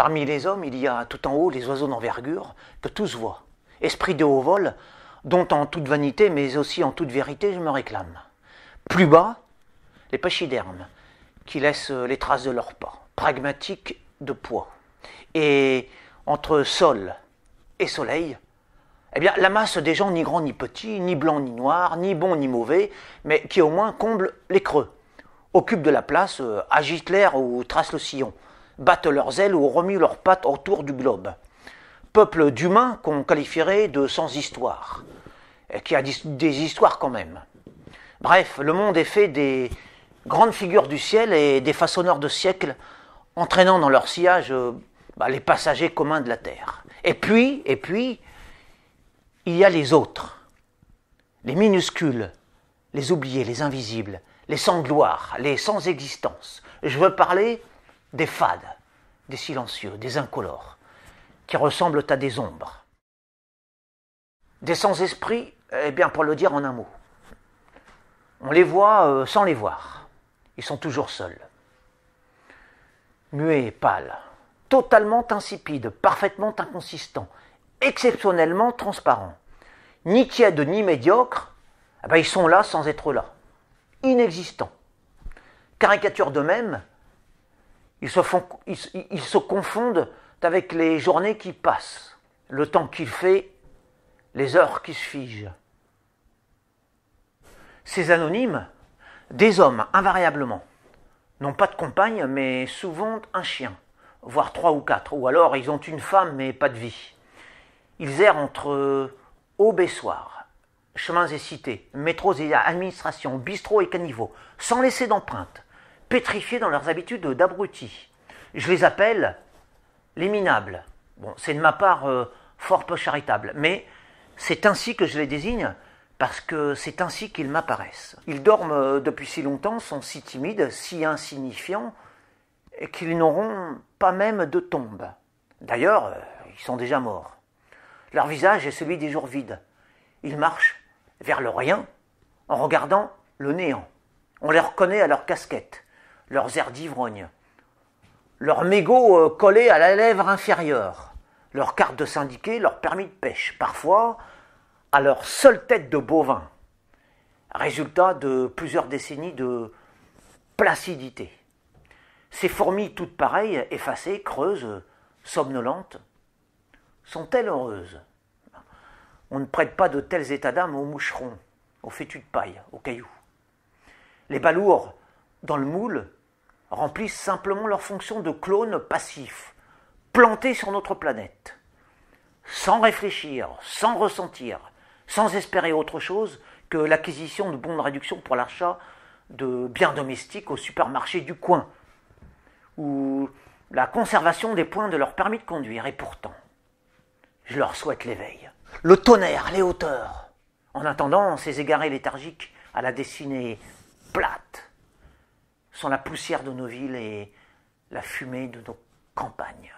Parmi les hommes, il y a tout en haut les oiseaux d'envergure que tous voient, esprits de haut vol, dont en toute vanité, mais aussi en toute vérité, je me réclame. Plus bas, les pachydermes, qui laissent les traces de leurs pas, pragmatiques de poids. Et entre sol et soleil, eh bien, la masse des gens ni grands ni petits, ni blancs ni noirs, ni bons ni mauvais, mais qui au moins comble les creux, occupe de la place, euh, agite l'air ou trace le sillon battent leurs ailes ou remuent leurs pattes autour du globe. Peuple d'humains qu'on qualifierait de sans histoire, et qui a des histoires quand même. Bref, le monde est fait des grandes figures du ciel et des façonneurs de siècles entraînant dans leur sillage euh, bah, les passagers communs de la terre. Et puis, et puis, il y a les autres, les minuscules, les oubliés, les invisibles, les sans gloire, les sans existence. Je veux parler des fades, des silencieux, des incolores, qui ressemblent à des ombres. Des sans esprit eh bien, pour le dire en un mot. On les voit euh, sans les voir. Ils sont toujours seuls. Muets et pâles, totalement insipides, parfaitement inconsistants, exceptionnellement transparents. Ni tièdes ni médiocres, eh bien, ils sont là sans être là. Inexistants. Caricature d'eux-mêmes, ils se, confondent avec les journées qui passent, le temps qu'il fait, les heures qui se figent. Ces anonymes, des hommes invariablement, n'ont pas de compagne, mais souvent un chien, voire trois ou quatre, ou alors ils ont une femme, mais pas de vie. Ils errent entre soirs, chemins et cités, métros et administrations, bistrots et caniveaux, sans laisser d'empreinte, pétrifiés dans leurs habitudes d'abrutis. Je les appelle les minables. Bon, c'est de ma part euh, fort peu charitable, mais c'est ainsi que je les désigne parce que c'est ainsi qu'ils m'apparaissent. Ils dorment euh, depuis si longtemps, sont si timides, si insignifiants, qu'ils n'auront pas même de tombe. D'ailleurs, euh, ils sont déjà morts. Leur visage est celui des jours vides. Ils marchent vers le rien en regardant le néant. On les reconnaît à leur casquette leurs airs d'ivrogne, leurs mégots euh, collés à la lèvre inférieure, leurs cartes de syndiqués, leurs permis de pêche, parfois à leur seule tête de bovin. Résultat de plusieurs décennies de placidité. Ces fourmis toutes pareilles, effacées, creuses, somnolentes, sont-elles heureuses On ne prête pas de tels états d'âme aux moucherons, aux fétus de paille, aux cailloux. Les balours, dans le moule, remplissent simplement leur fonction de clones passifs, plantés sur notre planète. Sans réfléchir, sans ressentir, sans espérer autre chose que l'acquisition de bons de réduction pour l'achat de biens domestiques au supermarché du coin, ou la conservation des points de leur permis de conduire. Et pourtant, je leur souhaite l'éveil, le tonnerre, les hauteurs. En attendant, ces égarés léthargiques à la destinée sont la poussière de nos villes et la fumée de nos campagnes.